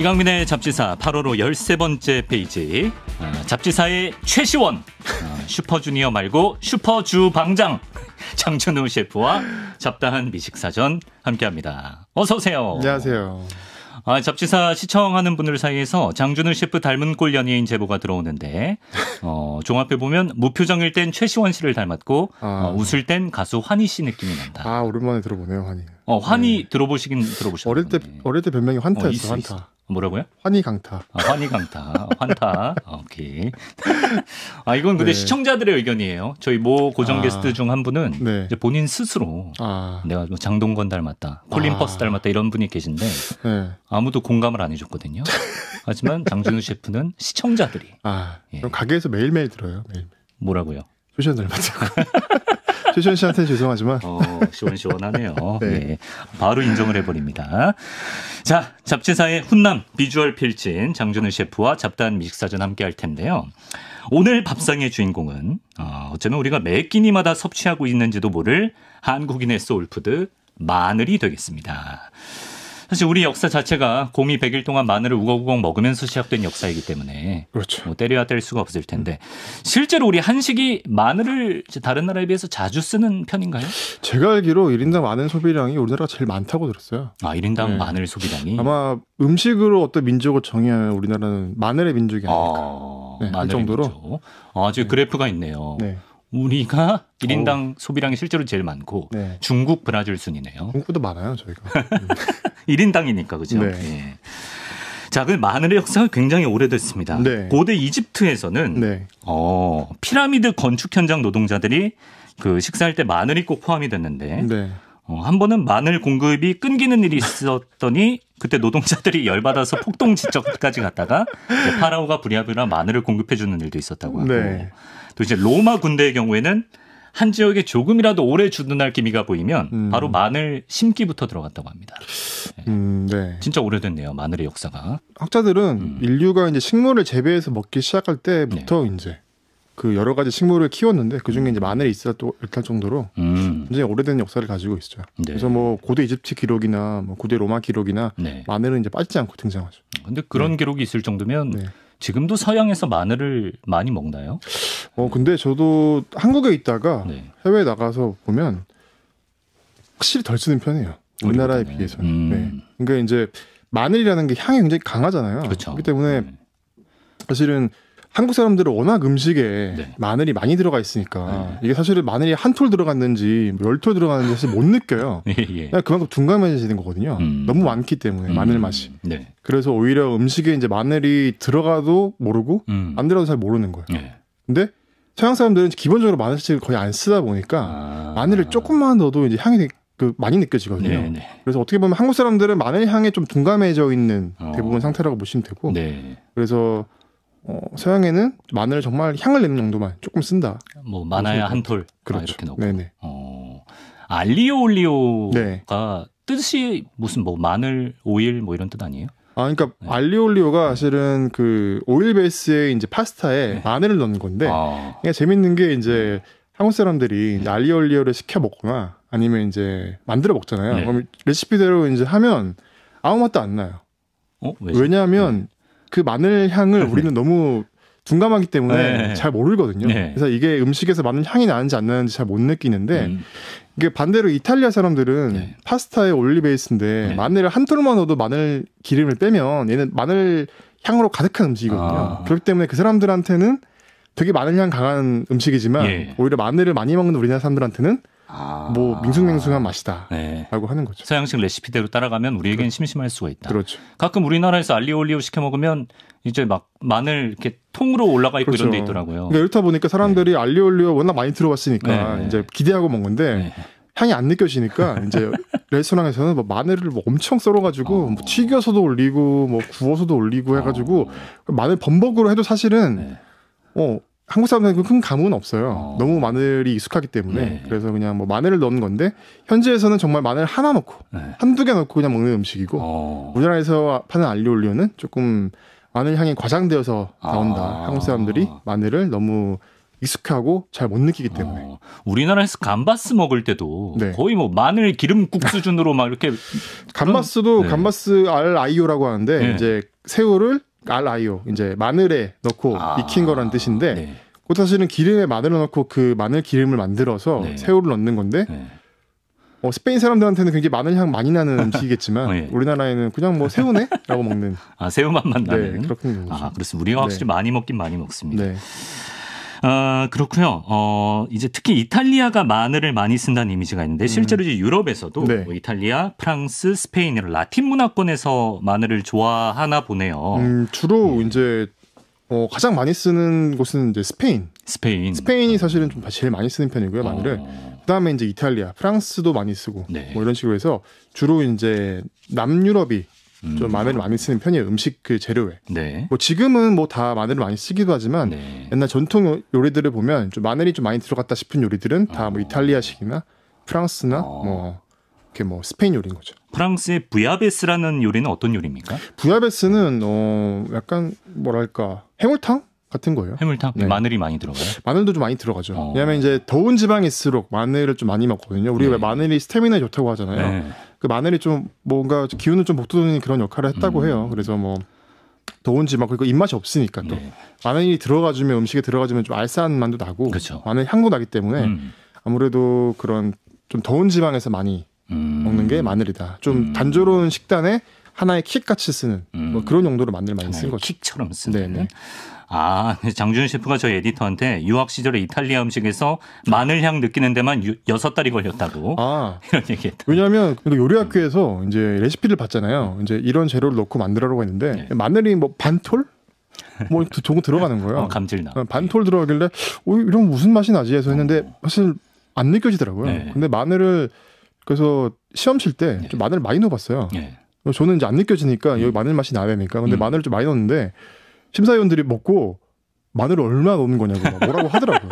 이강민의 잡지사 8월호 13번째 페이지 어, 잡지사의 최시원 어, 슈퍼주니어 말고 슈퍼주 방장 장천우 셰프와 잡다한 미식사전 함께합니다. 어서 오세요. 안녕하세요. 아, 잡지사 시청하는 분들 사이에서 장준우 셰프 닮은 꼴 연예인 제보가 들어오는데 어, 종합해 보면 무표정일 땐 최시원 씨를 닮았고 아. 어, 웃을 땐 가수 환희 씨 느낌이 난다. 아 오랜만에 들어보네요 환희. 어, 환희 네. 들어보시긴 들어보셨죠. 어릴 때 어릴 때 별명이 환타였어. 어, 있어, 환타. 있어. 뭐라고요? 환희강타. 아, 환희강타. 환타. 오케이. 아, 이건 근데 네. 시청자들의 의견이에요. 저희 모 고정 아. 게스트 중 한 분은 네. 이제 본인 스스로 아. 내가 뭐 장동건 닮았다, 콜린 아. 퍼스 닮았다 이런 분이 계신데 네. 아무도 공감을 안 해줬거든요. 하지만 장준우 셰프는 시청자들이. 아, 그럼 예. 가게에서 매일매일 들어요. 매일 뭐라고요? 조시현 닮았다고. 최준 씨한테 죄송하지만 어, 시원시원하네요. 네. 네. 바로 인정을 해버립니다. 자, 잡지사의 훈남 비주얼 필진 장준우 셰프와 잡다한 미식사전 함께할 텐데요. 오늘 밥상의 주인공은 어, 어쩌면 우리가 매 끼니마다 섭취하고 있는지도 모를 한국인의 소울푸드 마늘이 되겠습니다. 사실 우리 역사 자체가 곰이 100일 동안 마늘을 우걱우걱 먹으면서 시작된 역사이기 때문에 그렇죠. 뭐 때려야 뗄 수가 없을 텐데 실제로 우리 한식이 마늘을 다른 나라에 비해서 자주 쓰는 편인가요? 제가 알기로 1인당 마늘 소비량이 우리나라가 제일 많다고 들었어요. 아, 1인당 네. 마늘 소비량이 아마 음식으로 어떤 민족을 정의하면 우리나라는 마늘의 민족이 아, 아닐까. 아, 네, 그 정도로. 민족. 아, 지금 네. 그래프가 있네요. 네. 우리가 1인당 오. 소비량이 실제로 제일 많고 네. 중국 브라질 순이네요. 중국도 많아요, 저희가. 1인당이니까 음. 그죠? 네. 예. 자, 그 마늘의 역사가 굉장히 오래됐습니다. 네. 고대 이집트에서는 네. 어, 피라미드 건축 현장 노동자들이 그 식사할 때 마늘이 꼭 포함이 됐는데 네. 어, 한 번은 마늘 공급이 끊기는 일이 있었더니 그때 노동자들이 열받아서 폭동 지점까지 갔다가 파라오가 부랴부랴 마늘을 공급해 주는 일도 있었다고 하고 네. 또 이제 로마 군대의 경우에는 한 지역에 조금이라도 오래 주둔할 기미가 보이면 음. 바로 마늘 심기부터 들어갔다고 합니다. 네. 음, 네. 진짜 오래됐네요 마늘의 역사가. 학자들은 음. 인류가 이제 식물을 재배해서 먹기 시작할 때부터 네. 이제 그 여러 가지 식물을 키웠는데 그 중에 음. 이제 마늘이 있어 또 일탈 정도로 음. 굉장히 오래된 역사를 가지고 있어요. 네. 그래서 뭐 고대 이집트 기록이나 뭐 고대 로마 기록이나 네. 마늘은 이제 빠지지 않고 등장하죠. 근데 그런 네. 기록이 있을 정도면 네. 지금도 서양에서 마늘을 많이 먹나요? 어 근데 저도 한국에 있다가 네. 해외 나가서 보면 확실히 덜 쓰는 편이에요. 우리나라에 비해서는. 음. 네. 그러니까 이제 마늘이라는 게 향이 굉장히 강하잖아요. 그렇죠. 그렇기 때문에 네. 사실은 한국 사람들은 워낙 음식에 네. 마늘이 많이 들어가 있으니까 네. 이게 사실은 마늘이 한 톨 들어갔는지 뭐 열톨 들어갔는지 사실 못 느껴요. 예. 예. 그만큼 둔감해지는 거거든요. 음. 너무 많기 때문에 음. 마늘 맛이. 네. 그래서 오히려 음식에 이제 마늘이 들어가도 모르고 음. 안 들어가도 잘 모르는 거예요. 예. 근데 서양 사람들은 기본적으로 마늘을 거의 안 쓰다 보니까 아. 마늘을 조금만 넣어도 이제 향이 그 많이 느껴지거든요. 네네. 네. 그래서 어떻게 보면 한국 사람들은 마늘 향에 좀 둔감해져 있는 어. 대부분 상태라고 보시면 되고 네. 그래서 어, 서양에는 마늘 정말 향을 내는 정도만 조금 쓴다. 뭐 많아야 한 톨. 그렇죠. 아, 이렇게 넣고. 네네. 어, 알리오 올리오가 네. 뜻이 무슨 뭐 마늘, 오일 뭐 이런 뜻 아니에요? 아, 그러니까 네. 알리올리오가 오 사실은 그 오일 베이스의 이제 파스타에 네. 마늘을 넣는 건데 아. 그러 그러니까 재밌는 게 이제 네. 한국 사람들이 네. 알리올리오를 시켜 먹거나 아니면 이제 만들어 먹잖아요. 네. 그럼 레시피대로 이제 하면 아무 맛도 안 나요. 어? 왜냐하면 그 마늘 향을 네. 우리는 너무 둔감하기 때문에 네. 잘 모르거든요. 네. 그래서 이게 음식에서 마늘 향이 나는지 안 나는지 잘 못 느끼는데 음. 이게 반대로 이탈리아 사람들은 네. 파스타에 올리 베이스인데 네. 마늘을 한 톨만 넣어도 마늘 기름을 빼면 얘는 마늘 향으로 가득한 음식이거든요. 아. 그렇기 때문에 그 사람들한테는 되게 마늘 향 강한 음식이지만 예. 오히려 마늘을 많이 먹는 우리나라 사람들한테는 아. 뭐 밍숭맹숭한 맛이다라고 네. 하는 거죠. 서양식 레시피대로 따라가면 우리에겐 그렇죠. 심심할 수가 있다. 그렇죠. 가끔 우리나라에서 알리올리오 시켜 먹으면 이제 막 마늘 이렇게 통으로 올라가 있고 그렇죠. 이런 데 그렇죠. 있더라고요. 그러니까 이렇다 보니까 사람들이 네. 알리올리오 워낙 많이 들어왔으니까 네, 네. 이제 기대하고 먹는 건데 네. 향이 안 느껴지니까 이제 레스토랑에서는 뭐 마늘을 뭐 엄청 썰어가지고 어. 뭐 튀겨서도 올리고 뭐 구워서도 올리고 해가지고 어. 마늘 범벅으로 해도 사실은 네. 어 한국 사람들은 큰 감흥은 없어요. 어. 너무 마늘이 익숙하기 때문에 네. 그래서 그냥 뭐 마늘을 넣은 건데 현지에서는 정말 마늘 하나 넣고 네. 한두 개 넣고 그냥 먹는 음식이고 어. 우리나라에서 파는 알리올리오는 조금 마늘 향이 과장되어서 아. 나온다. 아. 한국 사람들이 마늘을 너무 익숙하고 잘 못 느끼기 때문에 어. 우리나라에서 감바스 먹을 때도 네. 거의 뭐 마늘 기름국 수준으로 막 이렇게 감바스도 그런... 네. 감바스 알 아이오라고 하는데 네. 이제 새우를 알아요. 이제 마늘에 넣고 아, 익힌 거란 뜻인데 네. 그 사실은 기름에 마늘을 넣고 그 마늘 기름을 만들어서 네. 새우를 넣는 건데 네. 어, 스페인 사람들한테는 굉장히 마늘 향 많이 나는 음식이겠지만 네. 우리나라에는 그냥 뭐 새우네라고 먹는 아 새우맛만 네, 나는 네, 그렇군요. 아 그렇습니다. 우리가 네. 확실히 많이 먹긴 많이 먹습니다. 네. 아, 그렇고요. 어, 이제 특히 이탈리아가 마늘을 많이 쓴다는 이미지가 있는데 음. 실제로 음. 이제 유럽에서도 네. 뭐 이탈리아, 프랑스, 스페인 이런 라틴 문화권에서 마늘을 좋아하나 보네요. 음, 주로 네. 이제 어, 가장 많이 쓰는 곳은 이제 스페인. 스페인. 스페인이 사실은 좀 제일 많이 쓰는 편이고요, 마늘을. 어. 그다음에 이제 이탈리아, 프랑스도 많이 쓰고 네. 뭐 이런 식으로 해서 주로 이제 남유럽이 좀 음. 마늘을 많이 쓰는 편이에요. 음식 그 재료에. 네. 뭐 지금은 뭐 다 마늘을 많이 쓰기도 하지만 네. 옛날 전통 요리들을 보면 좀 마늘이 좀 많이 들어갔다 싶은 요리들은 다뭐 아. 이탈리아식이나 프랑스나 어. 뭐 이렇게 뭐 스페인 요리인 거죠. 프랑스의 부야베스라는 요리는 어떤 요리입니까? 부야베스는 어 약간 뭐랄까 해물탕 같은 거예요. 해물탕 네. 마늘이 많이 들어가요? 마늘도 좀 많이 들어가죠. 어. 왜냐하면 이제 더운 지방일수록 마늘을 좀 많이 먹거든요. 우리가 네. 마늘이 스태미나 좋다고 하잖아요. 네. 그 마늘이 좀 뭔가 기운을 좀 북돋우는 그런 역할을 했다고 음. 해요. 그래서 뭐 더운지 막 그리고 입맛이 없으니까 또 네. 마늘이 들어가주면 음식에 들어가주면 좀 알싸한 맛도 나고 그렇 마늘 향도 나기 때문에 음. 아무래도 그런 좀 더운 지방에서 많이 음. 먹는 게 마늘이다. 좀 음. 단조로운 식단에 하나의 킥같이 쓰는 뭐 음. 그런 용도로 마늘 많이 쓴 거죠. 킥처럼 쓰는. 네네. 아, 장준 셰프가 저희 에디터한테 유학 시절에 이탈리아 음식에서 마늘 향 느끼는 데만 유, 여섯 달이 걸렸다고. 아, 이런 얘기했다. 왜냐하면 요리학교에서 이제 레시피를 봤잖아요. 이제 이런 재료를 넣고 만들어라고 했는데 네. 마늘이 뭐 반톨? 뭐 종고 들어가는 거예요. 어, 감질나. 어, 반톨 들어가길래 어, 이런 무슨 맛이 나지 해서 했는데 어. 사실 안 느껴지더라고요. 네. 근데 마늘을 그래서 시험 칠때 네. 마늘 많이 넣어봤어요. 네. 저는 이제 안 느껴지니까 음. 여기 마늘 맛이 나야 되니까 근데 음. 마늘을 좀 많이 넣었는데 심사위원들이 먹고 마늘을 얼마나 넣는 거냐고 뭐라고 하더라고요.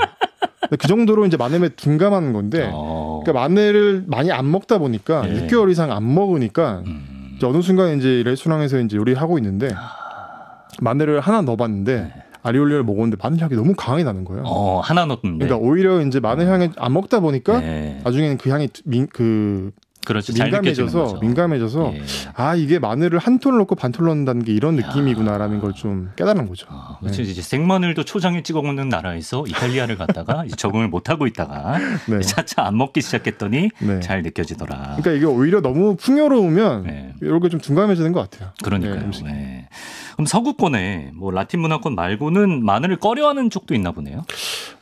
그 정도로 이제 마늘에 둔감한 건데 어. 그러니까 마늘을 많이 안 먹다 보니까 예. 6개월 이상 안 먹으니까 음. 이제 어느 순간 이제 레스토랑에서 이제 요리하고 있는데 아. 마늘을 하나 넣어봤는데 예. 네. 아리올리를 먹었는데 마늘 향이 너무 강하게 나는 거예요. 어, 하나 넣었는데. 그러니까 오히려 이제 마늘 향이안 먹다 보니까 예. 나중에는 그 향이 그 그렇죠. 민감해져서 민감해져서 예. 아 이게 마늘을 한톨 넣고 반톨 넣는다는 게 이런 느낌이구나라는 걸 좀 깨달은 거죠. 아, 그렇죠. 네. 이제 생마늘도 초장에 찍어 먹는 나라에서 이탈리아를 갔다가 적응을 못 하고 있다가 네. 차차 안 먹기 시작했더니 네. 잘 느껴지더라. 그러니까 이게 오히려 너무 풍요로우면 네. 이렇게 좀 둔감해지는 것 같아요. 그러니까요. 네, 네. 그럼 서구권에 뭐 라틴 문화권 말고는 마늘을 꺼려하는 쪽도 있나 보네요.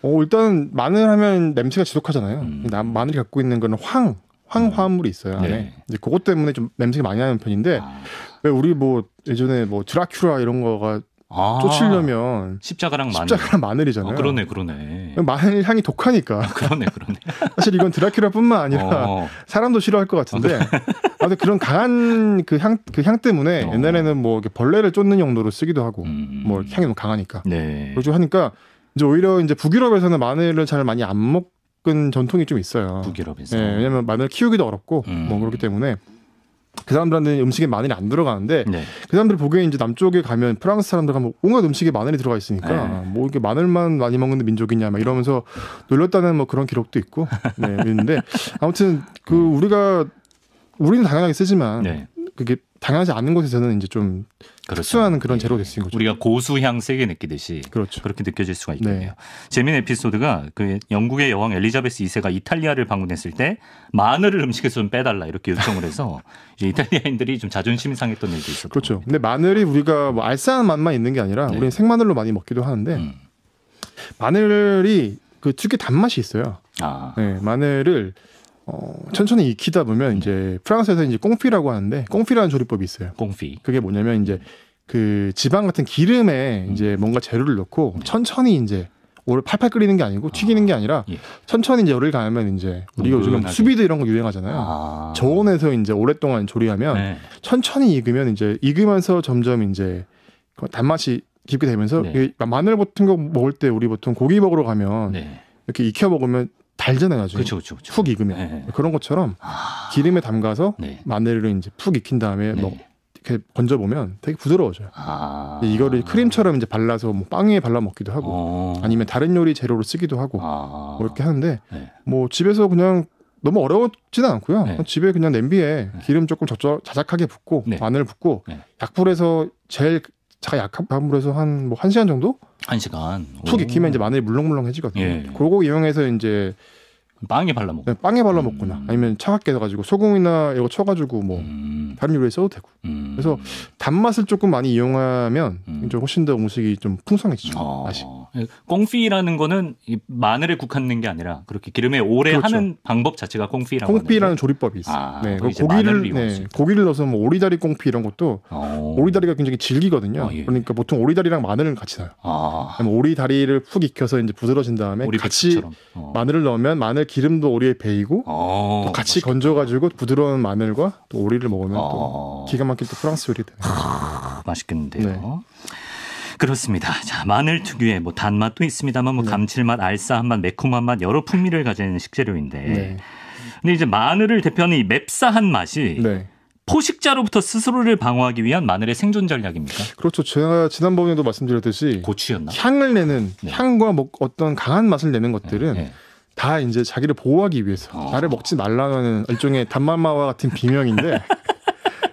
어, 일단 마늘 하면 냄새가 지독하잖아요. 음. 마늘이 갖고 있는 거황 황화물이 있어요 네. 안에 네. 이제 그것 때문에 좀 냄새가 많이 나는 편인데 아. 왜 우리 뭐 예전에 뭐 드라큘라 이런 거가 아. 쫓으려면 십자가랑 마늘. 십자가랑 마늘이잖아요. 아, 그러네, 그러네. 그 마늘 향이 독하니까. 아, 그러네, 그러네. 사실 이건 드라큘라뿐만 아니라 어. 사람도 싫어할 것 같은데. 어, 아무튼 그런 강한 그 향 그향 그 때문에 어. 옛날에는 뭐 벌레를 쫓는 용도로 쓰기도 하고 음. 뭐 향이 너무 강하니까. 네. 그러고 하니까 이제 오히려 이제 북유럽에서는 마늘을 잘 많이 안 먹. 겪은 전통이 좀 있어요. 북유럽에서. 예, 네, 왜냐하면 마늘 키우기도 어렵고 음. 뭐 그렇기 때문에 그 사람들한테 음식에 마늘이 안 들어가는데 네. 그 사람들 보기에 이제 남쪽에 가면 프랑스 사람들 가면 온갖 음식에 마늘이 들어가 있으니까 네. 뭐 이렇게 마늘만 많이 먹는 민족이냐 막 이러면서 놀렸다는 뭐 그런 기록도 있고 네, 있는데 아무튼 그 음. 우리가 우리는 당연하게 쓰지만 네. 그게 당연하지 않은 곳에서는 이제 좀 그렇죠. 특수한 그런 예. 제로 됐인 거죠. 우리가 고수향 세게 느끼듯이 그렇죠. 그렇게 느껴질 수가 있겠네요. 네. 재미있는 에피소드가 그 영국의 여왕 엘리자베스 2세가 이탈리아를 방문했을 때 마늘을 음식에서 좀 빼달라 이렇게 요청을 해서 이탈리아인들이좀자존심 상했던 일도 있었고 그렇죠. 겁니다. 근데 마늘이 우리가 뭐 알싸한 맛만 있는 게 아니라 네. 우리는 생마늘로 많이 먹기도 하는데 음. 마늘이 그 특유 단맛이 있어요. 아. 네, 마늘을 어, 천천히 익히다 보면 음. 이제 프랑스에서 이제 꽁피라고 하는데 꽁피라는 조리법이 있어요. 꽁피. 그게 뭐냐면 이제 그 지방 같은 기름에 음. 이제 뭔가 재료를 넣고 네. 천천히 이제 오를 팔팔 끓이는 게 아니고 튀기는 게 아, 아니라 예. 천천히 이제 열을 가하면 이제 우리가 요즘 뭐 수비드 이런 거 유행하잖아요. 아. 저온에서 이제 오랫동안 조리하면 네. 천천히 익으면 이제 익으면서 점점 이제 그 단맛이 깊게 되면서 네. 마늘 같은 거 먹을 때 우리 보통 고기 먹으러 가면 네. 이렇게 익혀 먹으면 달잖아요. 아주. 그렇죠, 그렇죠, 그푹 그렇죠. 익으면 네. 그런 것처럼 아... 기름에 담가서 네. 마늘을 이제 푹 익힌 다음에 뭐 네. 이렇게 건져 보면 되게 부드러워져요. 아... 이거를 크림처럼 이제 발라서 뭐빵에 발라 먹기도 하고 어... 아니면 다른 요리 재료로 쓰기도 하고 아... 뭐 이렇게 하는데 네. 뭐 집에서 그냥 너무 어려워지는 않고요. 네. 집에 그냥 냄비에 네. 기름 조금 적절 자작하게 붓고 마늘 붓고 약불에서 제일 차가 약한 물에서한 뭐한 뭐 시간 정도? 한 시간. 푹 익히면 이제 마늘이 물렁물렁해지거든요. 예. 그거 이용해서 이제 빵에 발라 먹. 네, 빵에 발라 먹거나 음. 아니면 차갑게 해가지고 소금이나 이거 쳐가지고 뭐 음. 다미로리어도 되고. 음. 그래서 단맛을 조금 많이 이용하면 음. 좀 훨씬 더 음식이 좀 풍성해지죠. 어. 맛이. 예, 꽁피라는 거는 마늘에 국하는 게 아니라 그렇게 기름에 오래 그렇죠. 하는 방법 자체가 꽁피라고 꽁피라는 조리법이 있어요. 아, 네, 고기를 네, 고기를 넣어서 뭐 오리다리 꽁피 이런 것도 오. 어. 오리다리가 굉장히 질기거든요. 아, 예. 그러니까 보통 오리다리랑 마늘을 같이 넣어요. 아. 오리다리를 푹 익혀서 이제 부드러진 다음에 같이 어. 마늘을 넣으면 마늘 기름도 오리에 배이고 아, 또 같이 건져 가지고 부드러운 마늘과 또 오리를 먹으면 또 아. 기가 막힌때 프랑스 요리 되는 아, 맛있겠는데요. 네. 그렇습니다. 자, 마늘 특유의 뭐 단맛도 있습니다만 뭐 네. 감칠맛, 알싸한 맛, 매콤한 맛 여러 풍미를 가진 식재료인데. 네. 근데 이제 마늘을 대표하는 이 맵싸한 맛이 네. 포식자로부터 스스로를 방어하기 위한 마늘의 생존 전략입니까? 그렇죠. 제가 지난번에도 말씀드렸듯이 고추였나? 향을 내는 네. 향과 뭐 어떤 강한 맛을 내는 것들은 네, 네. 다 이제 자기를 보호하기 위해서 어. 나를 먹지 말라는 일종의 단마마와 같은 비명인데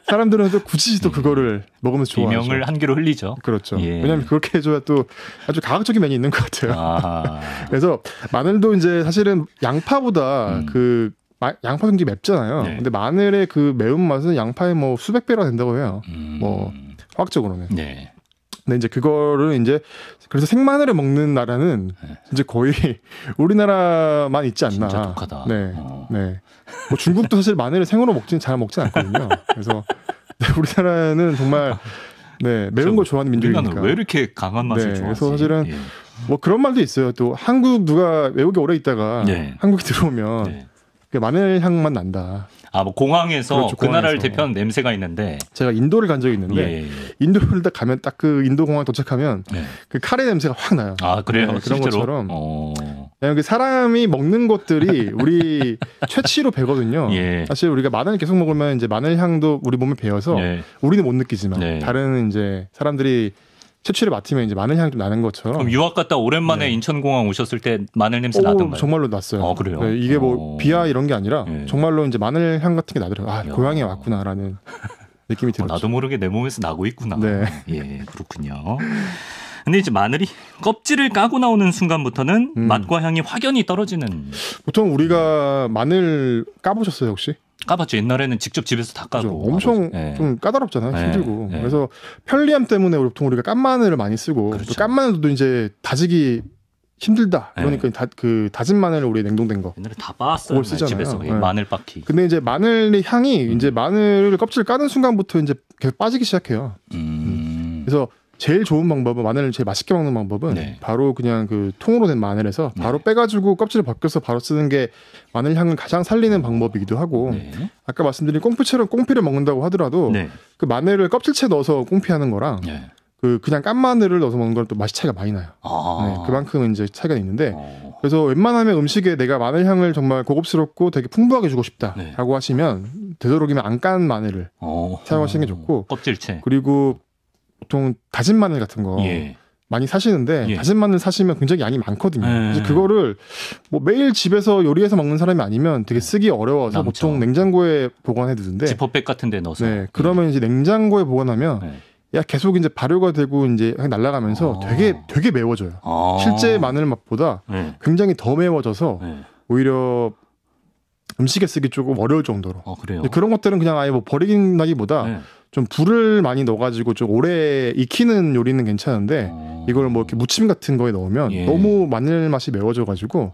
사람들은 또 굳이 또 음. 그거를 먹으면서 좋아하죠. 비명을 한개로 흘리죠. 그렇죠. 예. 왜냐하면 그렇게 해줘야 또 아주 과학적인 면이 있는 것 같아요. 아. 그래서 마늘도 이제 사실은 양파보다 음. 그 양파 굉장히 맵잖아요. 네. 근데 마늘의 그 매운 맛은 양파의 뭐 수백 배라 된다고 해요. 음. 뭐 화학적으로는. 네. 근데 네, 이제 그거를 이제 그래서 생마늘을 먹는 나라는 네. 이제 거의 우리나라만 있지 않나. 진짜 독하다. 네, 어. 네. 뭐 중국도 사실 마늘을 생으로 먹지는 잘 먹진 않거든요. 그래서 네, 우리나라는 정말 네 매운 걸 좋아하는 민족이니까. 왜 이렇게 강한 맛을 네, 좋아하지? 그래서 사실은 예. 뭐 그런 말도 있어요. 또 한국 누가 외국에 오래 있다가 네. 한국에 들어오면 네. 그 마늘 향만 난다. 아, 뭐 공항에서 그렇죠, 그 공항에서. 나라를 대표하는 냄새가 있는데 제가 인도를 간 적이 있는데 예, 예. 인도를 딱 가면 딱 그 인도 공항 에 도착하면 예. 그 카레 냄새가 확 나요. 아, 그래요. 네, 그런 것처럼 어. 그 사람이 먹는 것들이 우리 최치로 배거든요. 예. 사실 우리가 마늘 계속 먹으면 이제 마늘 향도 우리 몸에 배어서 예. 우리는 못 느끼지만 네. 다른 이제 사람들이 채취를 맡으면 이제 마늘 향이 좀 나는 것처럼. 그럼 유학 갔다 오랜만에 네. 인천공항 오셨을 때 마늘 냄새 오, 나던가요? 정말로 났어요. 아, 그래요? 네, 이게 뭐 오. 어. 비하 이런 게 아니라 네. 정말로 이제 마늘 향 같은 게 나더라고요. 아, 고향에 왔구나라는 느낌이 들었죠. 어, 나도 모르게 내 몸에서 나고 있구나. 네. 예, 그렇군요. 근데 이제 마늘이 껍질을 까고 나오는 순간부터는 음. 맛과 향이 확연히 떨어지는. 보통 우리가 마늘 까보셨어요 혹시? 까봤죠. 옛날에는 직접 집에서 다 까고. 그렇죠. 엄청 네. 좀 까다롭잖아요. 네. 힘들고. 네. 그래서 편리함 때문에 보통 우리가 깐마늘을 많이 쓰고 그렇죠. 깐마늘도 이제 다지기 힘들다. 그러니까 다, 그 다진 마늘 을 우리 냉동된 거. 옛날에 다 빻았어요. 쓰잖아요. 집에서 마늘 빻기. 근데 이제 마늘의 향이 음. 이제 마늘 껍질 까는 순간부터 이제 계속 빠지기 시작해요. 음. 음. 그래서 제일 좋은 방법은 마늘을 제일 맛있게 먹는 방법은 네. 바로 그냥 그 통으로 된 마늘에서 네. 바로 빼가지고 껍질을 벗겨서 바로 쓰는 게 마늘 향을 가장 살리는 방법이기도 하고 네. 아까 말씀드린 꽁피처럼 꽁피를 먹는다고 하더라도 네. 그 마늘을 껍질째 넣어서 꽁피하는 거랑 네. 그 그냥 깐 마늘을 넣어서 먹는 거랑 또 맛이 차이가 많이 나요. 아~ 그만큼 이제 차이가 있는데 아~ 그래서 웬만하면 음식에 내가 마늘 향을 정말 고급스럽고 되게 풍부하게 주고 싶다라고 하시면 되도록이면 안 깐 마늘을 어. 사용하시는 게 좋고 껍질채 그리고 보통 다진 마늘 같은 거 예. 많이 사시는데 예. 다진 마늘 사시면 굉장히 양이 많거든요. 예. 그래서 그거를 뭐 매일 집에서 요리해서 먹는 사람이 아니면 되게 음. 쓰기 어려워서 남죠. 보통 냉장고에 보관해 두는데 지퍼백 같은 데 넣어서 네, 예. 그러면 이제 냉장고에 보관하면 예. 야 계속 이제 발효가 되고 이제 날아가면서 아. 되게 되게 매워져요. 아. 실제 마늘 맛보다 예. 굉장히 더 매워져서 오히려 음식에 쓰기 조금 어려울 정도로. 아, 그런 것들은 그냥 아예 뭐 버리긴다기보다 좀 불을 많이 넣어가지고 좀 오래 익히는 요리는 괜찮은데 아. 이걸 뭐 이렇게 무침 같은 거에 넣으면 예. 너무 마늘 맛이 매워져가지고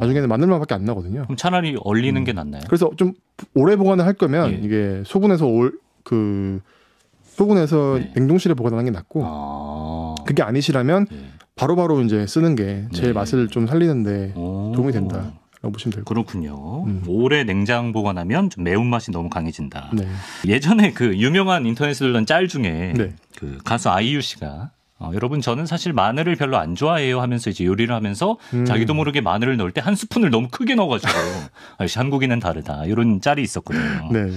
아. 나중에는 마늘맛밖에 안 나거든요. 그럼 차라리 얼리는 음. 게 낫나요? 그래서 좀 오래 보관을 할 거면 예. 이게 소분해서 올그 소분해서 네. 냉동실에 보관하는 게 낫고 아... 그게 아니시라면 예. 바로바로 예. 바로 이제 쓰는 게 제일 네. 맛을 좀 살리는데 도움이 된다. 라고 보시면 돼요. 그렇군요. 음. 오래 냉장 보관하면 좀 매운맛이 너무 강해진다. 네. 예전에 그 유명한 인터넷으로 짤 중에 네. 그 가수 아이유 씨가 어, 여러분 저는 사실 마늘을 별로 안 좋아해요 하면서 이제 요리를 하면서 음. 자기도 모르게 마늘을 넣을 때 한 스푼을 너무 크게 넣어가지고 역시 한국인은 다르다 이런 짤이 있었거든요. 네.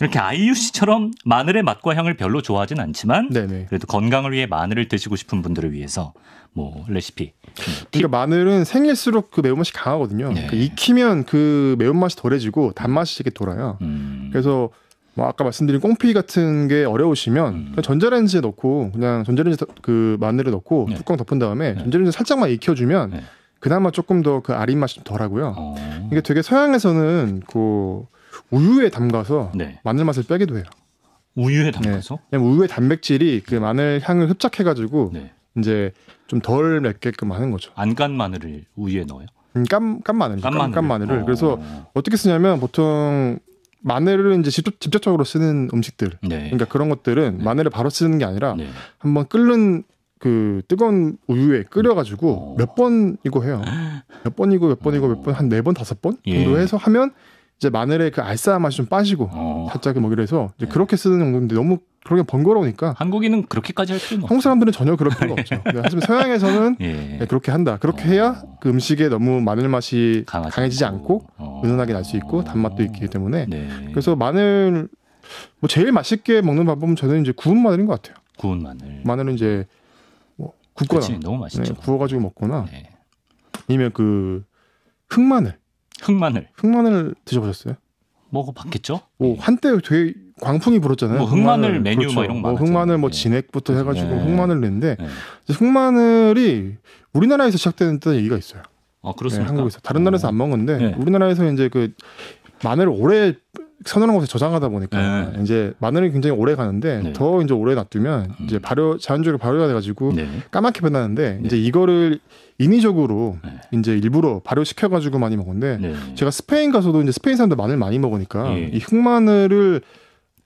이렇게 아이유 씨처럼 마늘의 맛과 향을 별로 좋아하진 않지만 네네. 그래도 건강을 위해 마늘을 드시고 싶은 분들을 위해서 뭐 레시피. 그러니까 마늘은 생일수록 그 매운맛이 강하거든요. 네. 그 익히면 그 매운맛이 덜해지고 단맛이 되게 돌아요. 음. 그래서 뭐 아까 말씀드린 꽁피 같은 게 어려우시면 음. 그냥 전자레인지에 넣고 그냥 전자레인지 그 마늘을 넣고 네. 뚜껑 덮은 다음에 네. 전자레인지 살짝만 익혀주면 그나마 조금 더 그 아린 맛이 좀 덜하고요. 어. 이게 되게 서양에서는 그 우유에 담가서 네. 마늘 맛을 빼기도 해요. 우유에 네. 담가서? 네. 우유의 단백질이 그 마늘 향을 흡착해가지고 네. 이제 좀 덜 맵게끔 하는 거죠. 안깐 마늘을 우유에 넣어요? 음, 깐, 깐 마늘, 깐, 깐, 깐 마늘을. 그래서 어. 어떻게 쓰냐면 보통 마늘을 이제 직접, 직접적으로 쓰는 음식들, 네. 그러니까 그런 것들은 네. 마늘을 바로 쓰는 게 아니라 네. 한번 끓는 그 뜨거운 우유에 끓여가지고 어. 몇 번이고 해요. 몇 번이고 몇 번이고 어. 몇번 한 네 번 다섯 번 예. 정도 예. 해서 하면 이제 마늘의 그 알싸한 맛이 좀 빠지고 어. 살짝 먹이로 뭐 해서 이제 네. 그렇게 쓰는 용도인데 너무 그렇게 번거로우니까 한국인은 그렇게까지 할 필요는 없 한국 사람들은 전혀 그럴 필요 없죠. 네, 하지만 서양에서는 예. 네, 그렇게 한다. 그렇게 어. 해야 그 음식에 너무 마늘 맛이 강해지지 않고 어. 은은하게 날 수 있고 단맛도 있기 때문에 네. 그래서 마늘 뭐 제일 맛있게 먹는 방법은 저는 이제 구운 마늘인 것 같아요. 구운 마늘. 마늘은 이제 뭐 굽거나 그치, 너무 맛있죠. 네, 구워가지고 먹거나 네. 아니면 그 흑마늘. 흑마늘. 흑마늘 드셔보셨어요? 먹어봤겠죠? 뭐 예. 한때 되게 광풍이 불었잖아요. 뭐 흑마늘, 흑마늘, 메뉴 뭐 그렇죠. 이런 거. 뭐 흑마늘 뭐 예. 진액부터 해가지고 네. 흑마늘 인데 네. 흑마늘이 우리나라에서 시작됐던 얘기가 있어요. 아 그렇습니까? 네, 한국에서 다른 나라에서 어. 안 먹는데 네. 우리나라에서 이제 그마늘 오래 서늘한 곳에 저장하다 보니까 네. 이제 마늘은 굉장히 오래 가는데 네. 더 이제 오래 놔두면 음. 이제 발효 자연적으로 발효가 돼가지고 네. 까맣게 변하는데 네. 이제 이거를 인위적으로 네. 이제 일부러 발효시켜 가지고 많이 먹었는데 네. 제가 스페인 가서도 이제 스페인 사람들 마늘 많이 먹으니까 예. 이 흑마늘을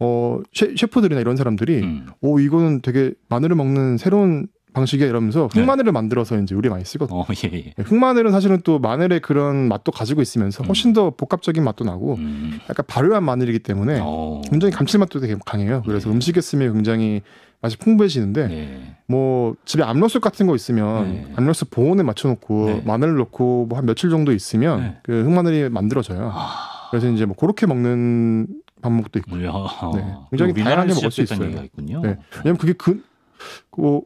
어 셰, 프들이나 이런 사람들이 음. 오 이거는 되게 마늘을 먹는 새로운 방식이야 이러면서 네. 흑마늘을 만들어서 이제 요리 많이 쓰거든요. 어, 예, 예. 네, 흑마늘은 사실은 또 마늘의 그런 맛도 가지고 있으면서 음. 훨씬 더 복합적인 맛도 나고 음. 약간 발효한 마늘이기 때문에 오. 어. 굉장히 감칠맛도 되게 강해요. 그래서 예. 음식에 쓰면 굉장히 맛이 풍부해지는데 예. 뭐 집에 암로수 같은 거 있으면 암로수 예. 보온에 맞춰놓고 네. 마늘을 넣고 뭐 한 며칠 정도 있으면 그 흑마늘이 만들어져요. 아. 그래서 이제 뭐 그렇게 먹는 방법도 있고, 요 네. 굉장히 다양하게 먹을 수 있어요. 네. 왜냐면 그게 그, 뭐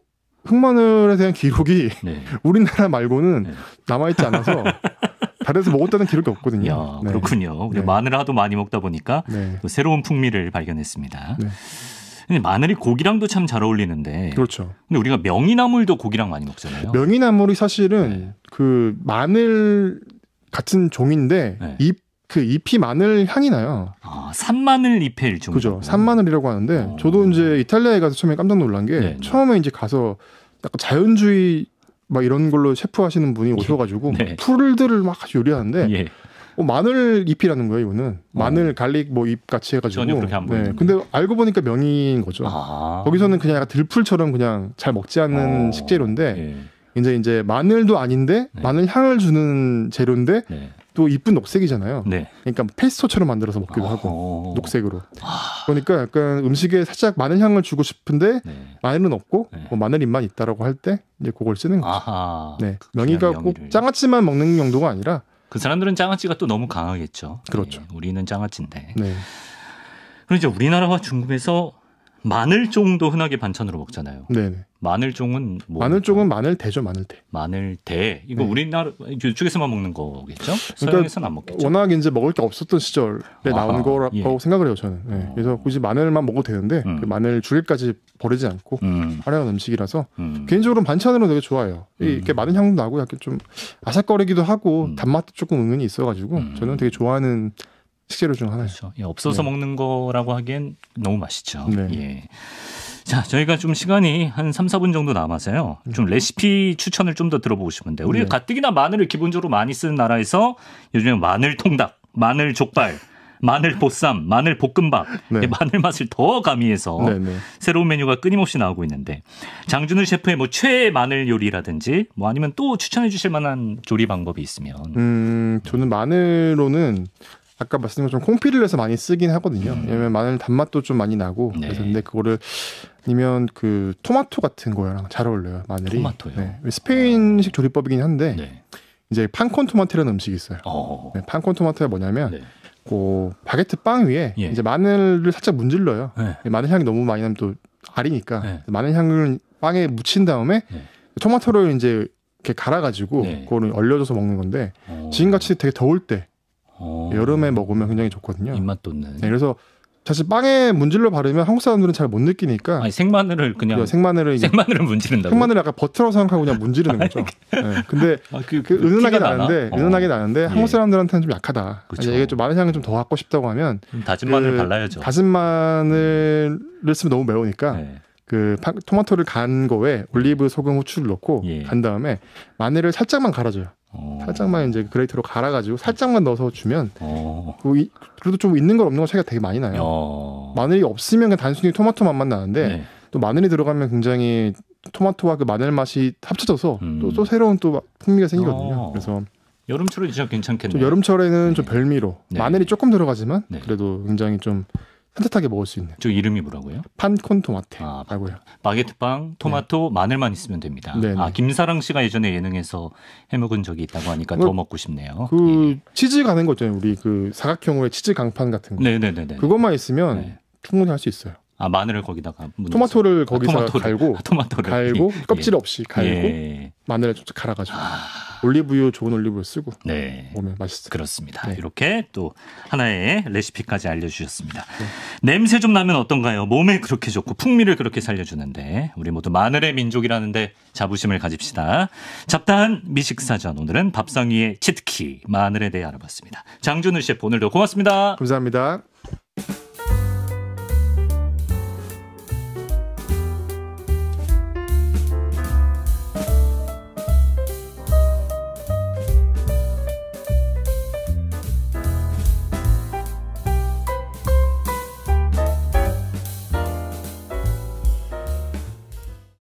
흑마늘에 대한 기록이 네. 우리나라 말고는 네. 남아있지 않아서 다른데서 먹었다는 기록이 없거든요. 야, 네. 그렇군요. 네. 마늘을 하도 많이 먹다 보니까 네. 또 새로운 풍미를 발견했습니다. 네. 근데 마늘이 고기랑도 참 잘 어울리는데. 그렇죠. 근데 우리가 명이나물도 고기랑 많이 먹잖아요. 명이나물이 사실은 네. 그 마늘 같은 종인데 잎그 잎이 마늘 향이 나요. 아, 산마늘 잎을 좀. 그죠. 산마늘이라고 하는데 어. 저도 이제 이탈리아에 가서 처음에 깜짝 놀란 게 네, 처음에 이제 가서 약간 자연주의 막 이런 걸로 셰프 하시는 분이 예. 오셔가지고 네. 풀들을 막 요리하는데 예. 어, 마늘 잎이라는 거예요 이거는 어. 마늘 어. 갈릭 뭐 잎 같이 해가지고 전혀 그렇게 안 보여요. 네. 근데 알고 보니까 명인 거죠. 아. 거기서는 그냥 약간 들풀처럼 그냥 잘 먹지 않는 어. 식재료인데 예. 이제 이제 마늘도 아닌데 네. 마늘 향을 주는 재료인데 네. 또 이쁜 녹색이잖아요. 네. 그러니까 뭐 페스토처럼 만들어서 먹기도 하고 어. 녹색으로. 아. 그러니까 약간 음식에 살짝 마늘 향을 주고 싶은데 네. 마늘은 없고 네. 뭐 마늘잎만 있다라고 할 때 이제 그걸 쓰는 거죠. 아하. 네, 명의가 꼭 장아찌만 먹는 용도가 아니라 그 사람들은 장아찌가 또 너무 강하겠죠. 그렇죠. 네, 우리는 장아찌인데. 네. 그럼 이제 우리나라와 중국에서 마늘 종도 흔하게 반찬으로 먹잖아요. 네네. 마늘 종은 뭐 마늘 종은 마늘 대죠, 마늘 대. 마늘 대. 이거 네. 우리나라 이쪽에서만 먹는 거겠죠? 그러니까 서양에서는 안 먹겠죠. 워낙 이제 먹을 게 없었던 시절에 아 나온 거라고 예. 생각을 해요, 저는. 네. 어. 그래서 굳이 마늘만 먹어도 되는데 음. 그 마늘 줄기까지 버리지 않고 음. 활용한 음식이라서 음. 개인적으로 반찬으로 되게 좋아요. 이렇게 음. 마늘 향도 나고 약간 좀 아삭거리기도 하고 음. 단맛도 조금 은근히 있어가지고 음. 저는 되게 좋아하는 식재료 중하나예 그렇죠. 예, 없어서 네. 먹는 거라고 하기엔 너무 맛있죠. 네. 예. 자, 저희가 좀 시간이 한 3, 4분 정도 남아서요. 좀 음. 레시피 추천을 좀 더 들어보고 싶은데 우리 네. 가뜩이나 마늘을 기본적으로 많이 쓰는 나라에서 요즘에 마늘 통닭, 마늘 족발 마늘 보쌈, 마늘 볶음밥, 네. 예, 마늘 맛을 더 가미해서 네, 네. 새로운 메뉴가 끊임없이 나오고 있는데 장준우 셰프의 뭐 최애 마늘 요리라든지 뭐 아니면 또 추천해 주실 만한 조리 방법이 있으면 음, 저는 마늘로는 아까 말씀드린 것처럼 콩피를 해서 많이 쓰긴 하거든요. 음. 왜냐면 마늘 단맛도 좀 많이 나고 네. 그래서 근데 그거를 아니면 그 토마토 같은 거랑 잘 어울려요 마늘이. 토마토요. 네. 스페인식 조리법이긴 한데 네. 이제 판콘 토마토라는 음식이 있어요. 어. 네, 판콘 토마토가 뭐냐면 네. 그 바게트 빵 위에 예. 이제 마늘을 살짝 문질러요. 예. 네. 마늘 향이 너무 많이 나면 또 알이니까 예. 마늘 향을 빵에 묻힌 다음에 예. 토마토를 이제 이렇게 갈아가지고 네. 그거를 얼려줘서 먹는 건데 오. 어. 지금같이 되게 더울 때 어. 여름에 먹으면 굉장히 좋거든요. 입맛 돋는. 네, 그래서 사실 빵에 문질러 바르면 한국 사람들은 잘 못 느끼니까 아니, 생마늘을 그냥 네, 생마늘을 생마늘을 문지른다 생마늘을 약간 버터로고 생각하고 그냥 문지르는 거죠. 네, 근데 아, 그, 그, 그 은은하게 나는데 어. 은은하게 나는데 예. 한국 사람들한테는 좀 약하다. 그쵸. 이게 좀 마른 향을 좀 더 갖고 싶다고 하면 다진 마늘 그, 발라야죠. 다진 마늘을 쓰면 너무 매우니까 네. 그 토마토를 간 거에 올리브 소금 후추를 넣고 예. 간 다음에 마늘을 살짝만 갈아줘요. 어. 살짝만 이제 그레이트로 갈아가지고 살짝만 넣어서 주면 어. 그 그래도 좀 있는 걸 없는 걸 차이가 되게 많이 나요. 어. 마늘이 없으면 그냥 단순히 토마토 맛만 나는데 네. 또 마늘이 들어가면 굉장히 토마토와 그 마늘 맛이 합쳐져서 음. 또, 또, 새로운 또 풍미가 생기거든요. 어. 그래서 여름철에 진짜 괜찮겠네요. 여름철에는 네. 좀 별미로 네. 마늘이 조금 들어가지만 네. 그래도 굉장히 좀 산뜻하게 먹을 수 있는. 저 이름이 뭐라고요? 판콘 토마테라고요. 아, 바게트빵, 네. 토마토, 네. 마늘만 있으면 됩니다. 네네. 네. 아 김사랑 씨가 예전에 예능에서 해먹은 적이 있다고 하니까 뭐 더 먹고 싶네요. 그 예. 치즈 가는 거 있잖아요. 우리 그사각형의 치즈 강판 같은 거. 네네네. 네, 그것만 있으면 네. 충분히 할 수 있어요. 아 마늘을 거기다가 토마토를 아, 거기서 아, 토마토를, 갈고 아, 토마토를 갈고 예. 껍질 없이 예. 갈고 예. 마늘을 좀 갈아가지고 아... 올리브유 좋은 올리브유 쓰고 네. 보면 맛있어요. 그렇습니다. 네. 이렇게 또 하나의 레시피까지 알려주셨습니다. 네. 냄새 좀 나면 어떤가요? 몸에 그렇게 좋고 풍미를 그렇게 살려주는데 우리 모두 마늘의 민족이라는데 자부심을 가집시다. 잡다한 미식사전 오늘은 밥상 위의 치트키 마늘에 대해 알아봤습니다. 장준우 셰프 오늘도 고맙습니다. 감사합니다.